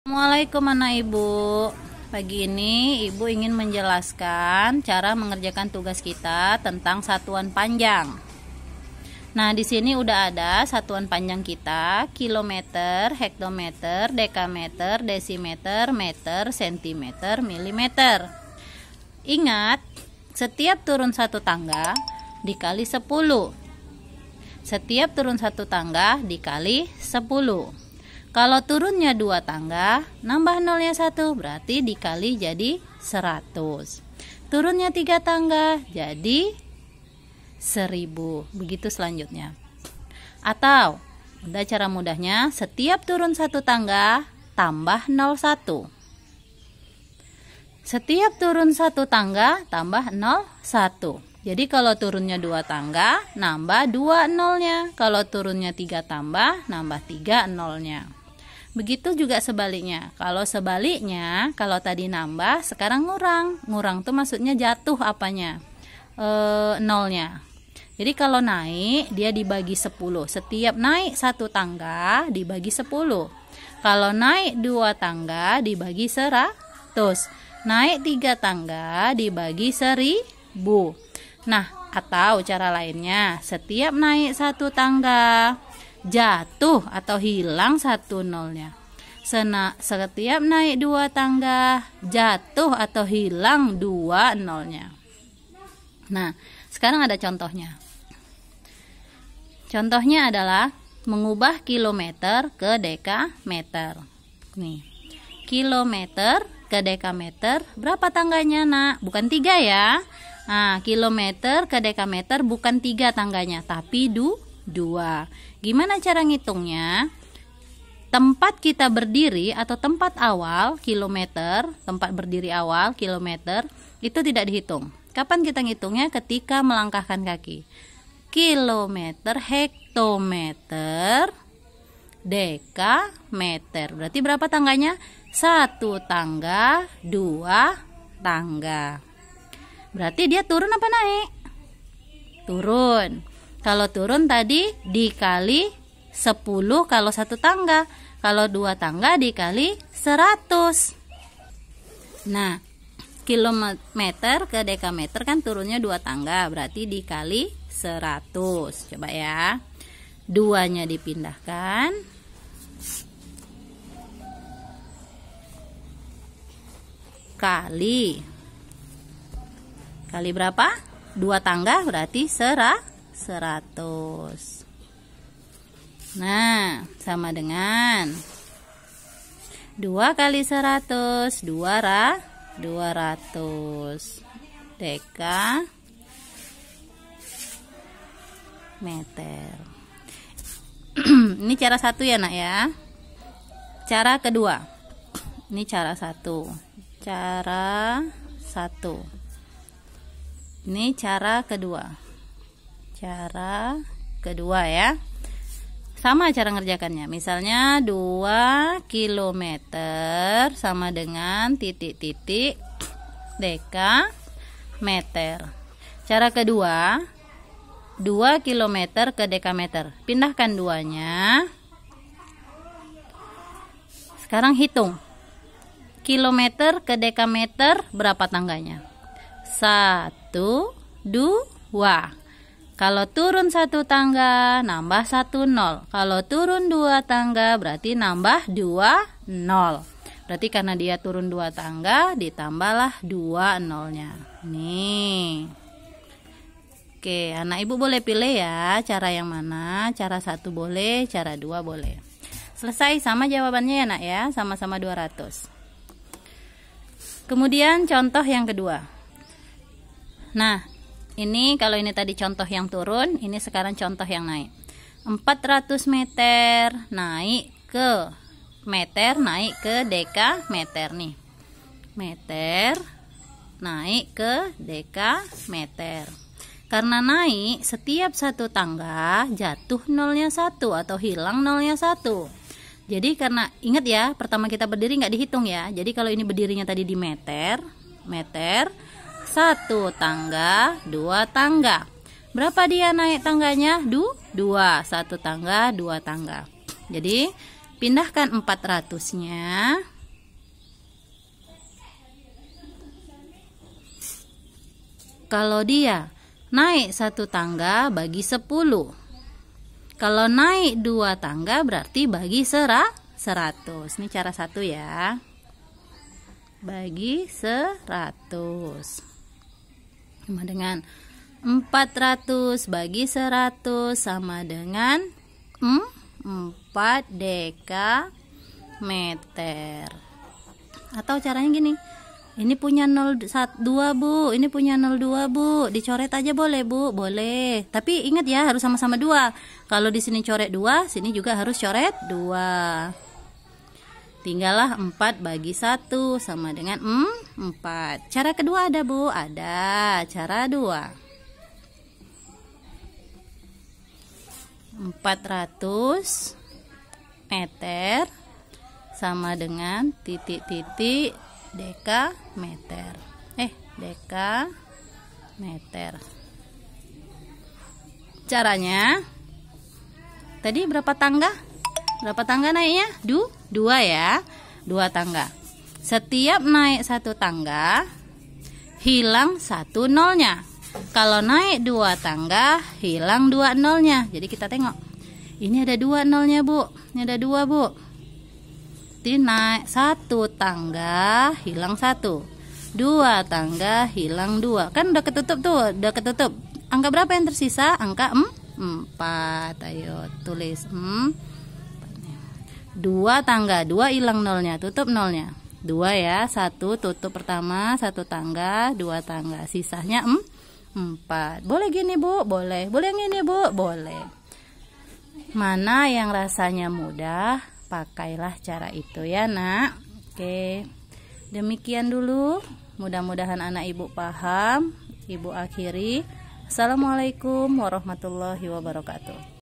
Assalamualaikum anak ibu Pagi ini ibu ingin menjelaskan cara mengerjakan tugas kita tentang satuan panjang Nah di sini udah ada satuan panjang kita Kilometer, hektometer, dekameter, desimeter, meter, sentimeter, milimeter Ingat setiap turun satu tangga dikali 10 Setiap turun satu tangga dikali 10 kalau turunnya dua tangga, nambah nolnya satu berarti dikali jadi 100. Turunnya tiga tangga jadi 1000. Begitu selanjutnya. Atau udah cara mudahnya, setiap turun satu tangga tambah 01. Setiap turun satu tangga tambah 01. Jadi kalau turunnya dua tangga, nambah dua nolnya. Kalau turunnya tiga tambah, nambah tiga nolnya. Begitu juga sebaliknya. Kalau sebaliknya, kalau tadi nambah, sekarang ngurang. Ngurang tuh maksudnya jatuh apanya? E, nolnya. Jadi kalau naik, dia dibagi 10. Setiap naik satu tangga dibagi 10. Kalau naik dua tangga dibagi 100. Naik tiga tangga dibagi 1000. Nah, atau cara lainnya, setiap naik satu tangga jatuh atau hilang satu nolnya. Sena, setiap naik dua tangga jatuh atau hilang dua nolnya. Nah, sekarang ada contohnya. Contohnya adalah mengubah kilometer ke dekameter. Nih, kilometer ke dekameter berapa tangganya nak? Bukan tiga ya. Nah, kilometer ke dekameter bukan tiga tangganya, tapi du dua. Gimana cara ngitungnya? Tempat kita berdiri atau tempat awal kilometer, tempat berdiri awal kilometer itu tidak dihitung. Kapan kita ngitungnya? Ketika melangkahkan kaki. Kilometer, hektometer, meter. Berarti berapa tangganya? Satu tangga, dua tangga. Berarti dia turun apa naik? Turun. Kalau turun tadi dikali 10 kalau satu tangga. Kalau dua tangga dikali 100. Nah, kilometer ke dekameter kan turunnya dua tangga, berarti dikali 100. Coba ya. Duanya dipindahkan. Kali. Kali berapa? Dua tangga berarti serah 100 Nah, sama dengan 2 kali 100 2 ra 200 dk meter ini cara satu ya nak ya cara kedua ini cara satu cara satu ini cara kedua cara kedua ya sama cara ngerjakannya misalnya 2 km sama dengan titik-titik deka meter cara kedua 2 km ke dekameter pindahkan duanya sekarang hitung kilometer ke dekameter berapa tangganya satu dua kalau turun satu tangga, nambah satu nol. Kalau turun dua tangga, berarti nambah dua nol. Berarti karena dia turun dua tangga, ditambahlah dua nolnya. Nih. Oke, anak ibu boleh pilih ya cara yang mana. Cara satu boleh, cara dua boleh. Selesai sama jawabannya ya nak ya, sama-sama 200. Kemudian contoh yang kedua. Nah, ini kalau ini tadi contoh yang turun, ini sekarang contoh yang naik. 400 meter naik ke meter naik ke meter nih. Meter naik ke meter. Karena naik, setiap satu tangga jatuh nolnya satu atau hilang nolnya satu. Jadi karena ingat ya, pertama kita berdiri nggak dihitung ya. Jadi kalau ini berdirinya tadi di meter, meter, satu tangga, dua tangga. Berapa dia naik tangganya? Du, dua. Satu tangga, dua tangga. Jadi, pindahkan empat ratusnya. Kalau dia naik satu tangga bagi sepuluh. Kalau naik dua tangga berarti bagi serak seratus. Ini cara satu ya. Bagi seratus sama dengan 400 bagi 100 sama dengan empat 4 dekameter atau caranya gini ini punya 02 bu ini punya 02 bu dicoret aja boleh bu boleh tapi ingat ya harus sama-sama dua kalau di sini coret dua sini juga harus coret dua Tinggallah 4 bagi 1 sama dengan empat. 4. Cara kedua ada, Bu? Ada. Cara 2. 400 meter sama dengan titik-titik deka meter. Eh, deka meter. Caranya tadi berapa tangga? Berapa tangga naiknya? Duh dua ya dua tangga setiap naik satu tangga hilang satu nolnya kalau naik dua tangga hilang dua nolnya jadi kita tengok ini ada dua nolnya bu ini ada dua bu ini naik satu tangga hilang satu dua tangga hilang dua kan udah ketutup tuh udah ketutup angka berapa yang tersisa angka empat ayo tulis em 2 tangga 2 hilang nolnya tutup nolnya 2 ya 1 tutup pertama satu tangga dua tangga sisanya 4 boleh gini Bu boleh boleh gini Bu boleh mana yang rasanya mudah pakailah cara itu ya nak Oke demikian dulu mudah-mudahan anak ibu paham ibu akhiri Assalamualaikum warahmatullahi wabarakatuh